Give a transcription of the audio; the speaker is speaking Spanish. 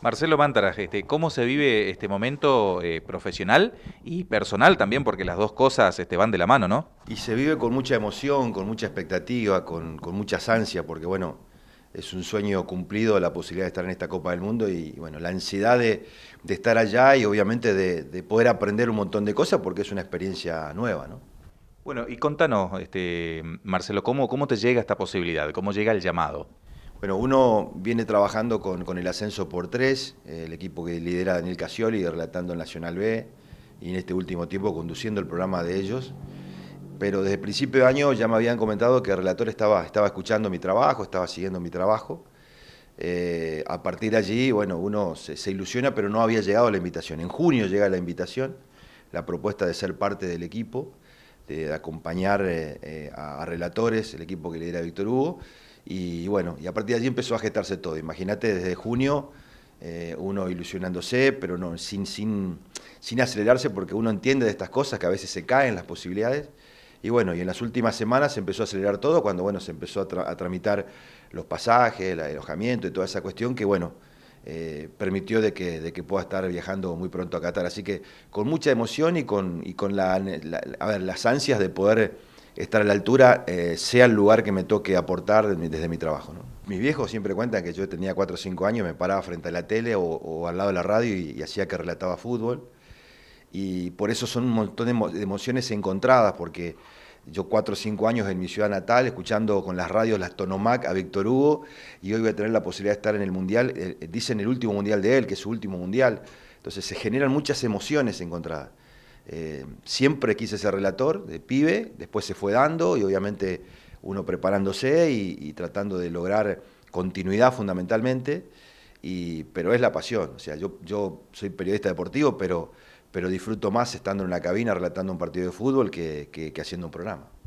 Marcelo Mantaras, este, ¿cómo se vive este momento eh, profesional y personal también? Porque las dos cosas este, van de la mano, ¿no? Y se vive con mucha emoción, con mucha expectativa, con, muchas ansias, porque bueno, es un sueño cumplido la posibilidad de estar en esta Copa del Mundo y bueno, la ansiedad de, estar allá y obviamente de, poder aprender un montón de cosas porque es una experiencia nueva, ¿no? Bueno, y contanos, este, Marcelo, ¿cómo te llega esta posibilidad? ¿Cómo llega el llamado? Bueno, uno viene trabajando con, el ascenso por tres, el equipo que lidera Daniel Casioli, relatando el Nacional B, y en este último tiempo conduciendo el programa de ellos. Pero desde principio de año ya me habían comentado que el relator estaba, escuchando mi trabajo, estaba siguiendo mi trabajo. Eh, a partir de allí, bueno, uno se, ilusiona, pero no había llegado la invitación. En junio llega la invitación, la propuesta de ser parte del equipo, de acompañar eh, eh, a, a, relatores, el equipo que lidera Víctor Hugo, y bueno, y a partir de allí empezó a gestarse todo. Imagínate desde junio, eh, uno ilusionándose, pero no, sin, sin, sin acelerarse porque uno entiende de estas cosas que a veces se caen las posibilidades. Y bueno, y en las últimas semanas se empezó a acelerar todo cuando bueno, se empezó a, tramitar los pasajes, el alojamiento y toda esa cuestión que bueno, eh, permitió de que, de que, pueda estar viajando muy pronto a Qatar. Así que con mucha emoción y con, y con las ansias de poder estar a la altura, eh, sea el lugar que me toque aportar desde mi, trabajo. Mis viejos siempre cuentan que yo tenía 4 o 5 años, me paraba frente a la tele o, al lado de la radio y, hacía que relataba fútbol. Y por eso son un montón de, emociones encontradas, porque yo 4 o 5 años en mi ciudad natal, escuchando con las radios las Tonomac a Víctor Hugo, y hoy voy a tener la posibilidad de estar en el Mundial, eh, eh, dicen el último Mundial de él, que es su último Mundial. Entonces se generan muchas emociones encontradas. Eh, siempre quise ser relator de pibe, después se fue dando y obviamente uno preparándose y, tratando de lograr continuidad fundamentalmente, y, pero es la pasión. O sea, yo, yo soy periodista deportivo, pero, pero disfruto más estando en la cabina relatando un partido de fútbol que haciendo un programa.